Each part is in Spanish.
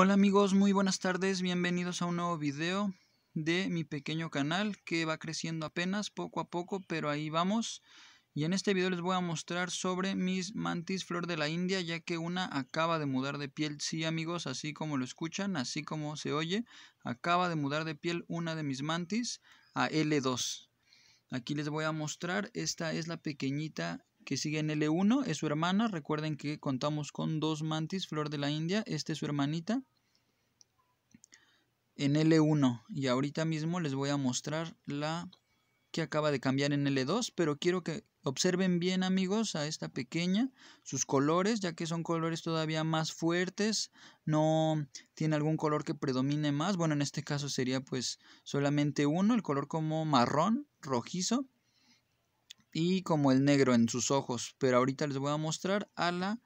Hola amigos, muy buenas tardes, bienvenidos a un nuevo video de mi pequeño canal que va creciendo apenas poco a poco, pero ahí vamos. Y en este video les voy a mostrar sobre mis mantis flor de la India, ya que una acaba de mudar de piel. Sí amigos, así como lo escuchan, así como se oye, acaba de mudar de piel una de mis mantis a L2. Aquí les voy a mostrar, esta es la pequeñita que sigue en L1 es su hermana. Recuerden que contamos con dos mantis, flor de la India. este es su hermanita. En L1. Y ahorita mismo les voy a mostrar la que acaba de cambiar en L2. Pero quiero que observen bien amigos a esta pequeña. Sus colores, ya que son colores todavía más fuertes. No tiene algún color que predomine más. Bueno, en este caso sería pues solamente uno. El color como marrón, rojizo y como el negro en sus ojos. Pero ahorita les voy a mostrar a la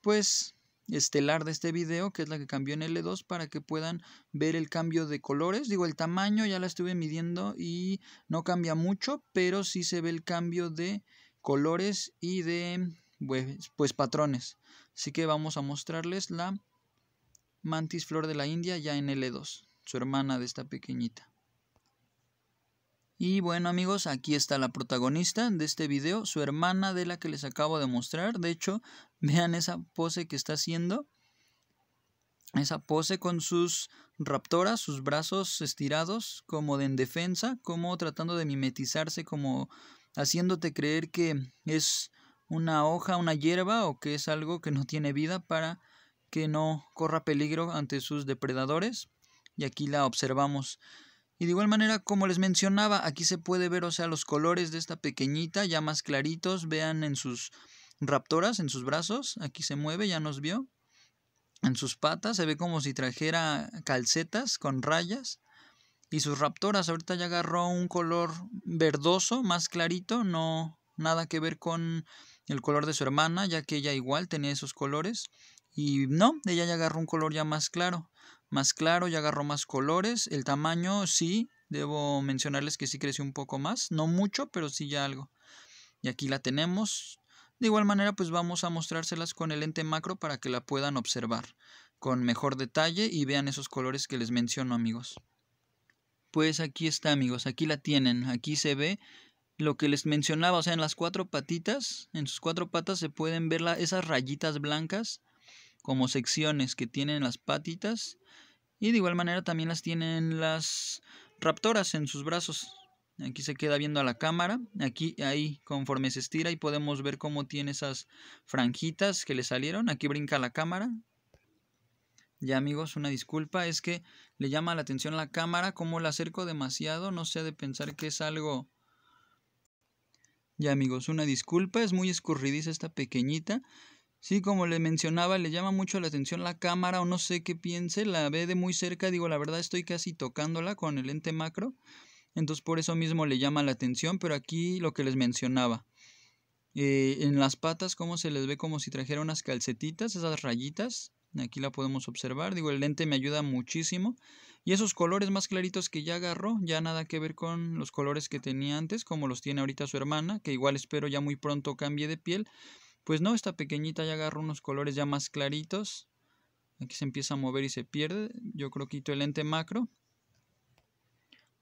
pues estelar de este video, que es la que cambió en L2 para que puedan ver el cambio de colores. Digo, el tamaño ya la estuve midiendo y no cambia mucho, pero sí se ve el cambio de colores y de pues, pues patrones. Así que vamos a mostrarles la mantis flor de la India ya en L2, su hermana de esta pequeñita. Y bueno amigos, aquí está la protagonista de este video, su hermana de la que les acabo de mostrar. De hecho, vean esa pose que está haciendo. Esa pose con sus raptoras, sus brazos estirados como de en defensa, como tratando de mimetizarse, como haciéndote creer que es una hoja, una hierba o que es algo que no tiene vida para que no corra peligro ante sus depredadores. Y aquí la observamos. Y de igual manera, como les mencionaba, aquí se puede ver, o sea, los colores de esta pequeñita ya más claritos. Vean en sus raptoras, en sus brazos. Aquí se mueve, ya nos vio. En sus patas se ve como si trajera calcetas con rayas. Y sus raptoras ahorita ya agarró un color verdoso, más clarito, no nada que ver con el color de su hermana, ya que ella igual tenía esos colores. Y no, ella ya agarró un color ya más claro más claro, ya agarró más colores. El tamaño sí, debo mencionarles que sí creció un poco más, no mucho, pero sí ya algo. Y aquí la tenemos. De igual manera, pues vamos a mostrárselas con el ente macro para que la puedan observar con mejor detalle y vean esos colores que les menciono, amigos. Pues aquí está, amigos, aquí la tienen, aquí se ve lo que les mencionaba, o sea, en las cuatro patitas, en sus cuatro patas se pueden ver esas rayitas blancas como secciones que tienen las patitas y de igual manera también las tienen las raptoras en sus brazos. Aquí se queda viendo a la cámara. Aquí, ahí, conforme se estira y podemos ver cómo tiene esas franjitas que le salieron. Aquí brinca la cámara. Ya amigos, una disculpa, es que le llama la atención la cámara, como la acerco demasiado, no sé de pensar que es algo... Ya amigos, una disculpa, es muy escurridiza esta pequeñita, Sí, como le mencionaba, le llama mucho la atención la cámara o no sé qué piense, la ve de muy cerca, digo, la verdad estoy casi tocándola con el ente macro, entonces por eso mismo le llama la atención, pero aquí lo que les mencionaba, eh, en las patas como se les ve como si trajera unas calcetitas, esas rayitas, aquí la podemos observar, digo, el lente me ayuda muchísimo, y esos colores más claritos que ya agarró, ya nada que ver con los colores que tenía antes, como los tiene ahorita su hermana, que igual espero ya muy pronto cambie de piel, pues no, esta pequeñita ya agarra unos colores ya más claritos. Aquí se empieza a mover y se pierde. Yo creo que quito el lente macro.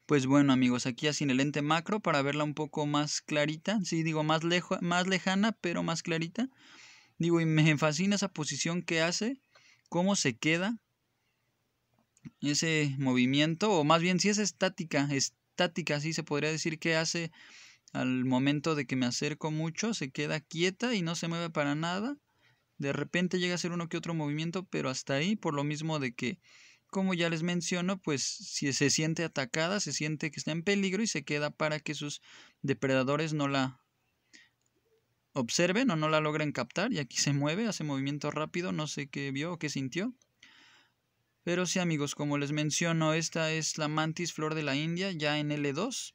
Pues bueno amigos, aquí ya sin el lente macro para verla un poco más clarita. Sí, digo más, más lejana, pero más clarita. Digo, y me fascina esa posición que hace, cómo se queda ese movimiento, o más bien si es estática, estática, sí, se podría decir que hace al momento de que me acerco mucho, se queda quieta y no se mueve para nada. De repente llega a hacer uno que otro movimiento, pero hasta ahí, por lo mismo de que, como ya les menciono, pues si se siente atacada, se siente que está en peligro y se queda para que sus depredadores no la observen o no la logren captar. Y aquí se mueve, hace movimiento rápido, no sé qué vio o qué sintió. Pero sí amigos, como les menciono, esta es la mantis flor de la India ya en L2.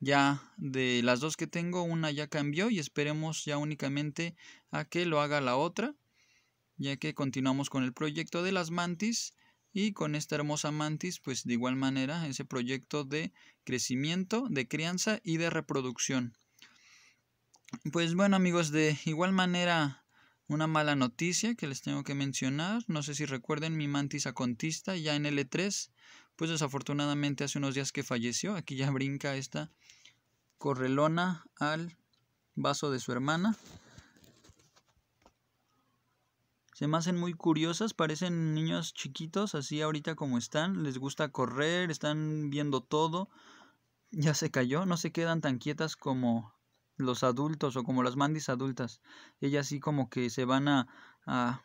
Ya de las dos que tengo, una ya cambió y esperemos ya únicamente a que lo haga la otra, ya que continuamos con el proyecto de las mantis y con esta hermosa mantis, pues de igual manera ese proyecto de crecimiento, de crianza y de reproducción. Pues bueno amigos, de igual manera una mala noticia que les tengo que mencionar. No sé si recuerden mi mantis acontista ya en L3 pues desafortunadamente hace unos días que falleció. Aquí ya brinca esta correlona al vaso de su hermana. Se me hacen muy curiosas, parecen niños chiquitos, así ahorita como están. Les gusta correr, están viendo todo. Ya se cayó, no se quedan tan quietas como los adultos o como las mandis adultas. Ellas sí como que se van a, a,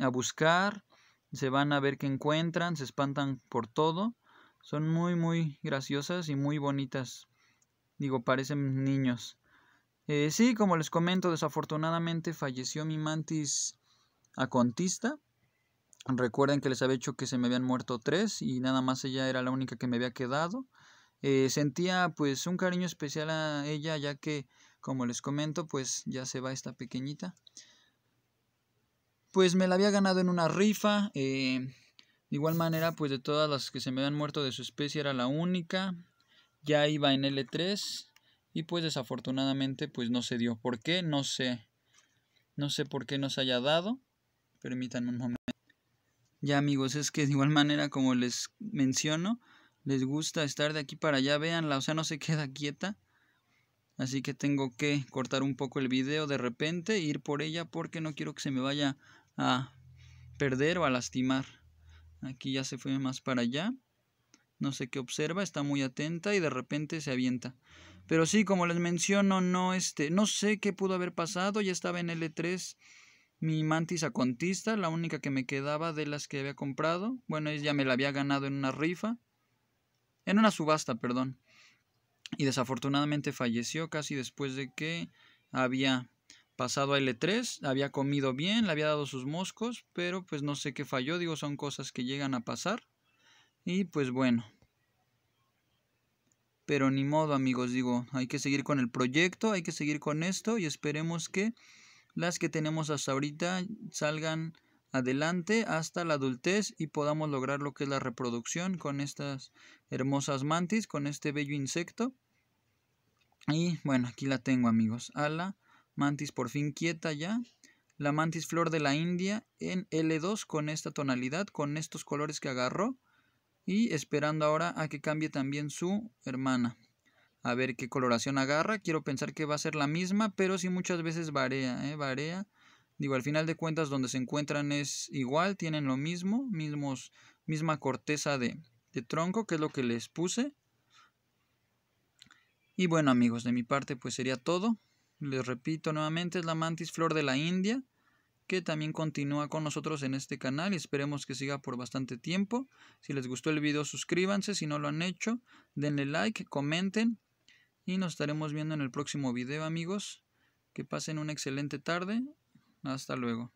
a buscar, se van a ver qué encuentran, se espantan por todo. Son muy, muy graciosas y muy bonitas. Digo, parecen niños. Eh, sí, como les comento, desafortunadamente falleció mi mantis acontista. Recuerden que les había dicho que se me habían muerto tres y nada más ella era la única que me había quedado. Eh, sentía pues un cariño especial a ella ya que, como les comento, pues ya se va esta pequeñita pues me la había ganado en una rifa. Eh, de igual manera, pues de todas las que se me habían muerto de su especie era la única. Ya iba en L3 y pues desafortunadamente pues no se dio. ¿Por qué? No sé. No sé por qué no se haya dado. Permítanme un momento. Ya amigos, es que de igual manera como les menciono, les gusta estar de aquí para allá, Veanla. o sea, no se queda quieta. Así que tengo que cortar un poco el video de repente ir por ella porque no quiero que se me vaya a perder o a lastimar. Aquí ya se fue más para allá. No sé qué observa, está muy atenta y de repente se avienta. Pero sí, como les menciono, no este, no sé qué pudo haber pasado, ya estaba en L3 mi mantis contista. la única que me quedaba de las que había comprado. Bueno, ella me la había ganado en una rifa. En una subasta, perdón. Y desafortunadamente falleció casi después de que había pasado a L3, había comido bien, le había dado sus moscos, pero pues no sé qué falló, digo, son cosas que llegan a pasar. Y pues bueno. Pero ni modo amigos, digo, hay que seguir con el proyecto, hay que seguir con esto y esperemos que las que tenemos hasta ahorita salgan adelante hasta la adultez y podamos lograr lo que es la reproducción con estas hermosas mantis, con este bello insecto. Y bueno, aquí la tengo amigos, ala. Mantis por fin quieta ya. La mantis flor de la India en L2 con esta tonalidad, con estos colores que agarró. Y esperando ahora a que cambie también su hermana. A ver qué coloración agarra. Quiero pensar que va a ser la misma, pero sí muchas veces varía, ¿eh? Varía. Digo, al final de cuentas donde se encuentran es igual, tienen lo mismo, mismos, misma corteza de, de tronco, que es lo que les puse. Y bueno amigos, de mi parte pues sería todo les repito nuevamente, es la mantis flor de la India, que también continúa con nosotros en este canal y esperemos que siga por bastante tiempo. Si les gustó el video, suscríbanse, si no lo han hecho, denle like, comenten y nos estaremos viendo en el próximo video amigos. Que pasen una excelente tarde. Hasta luego.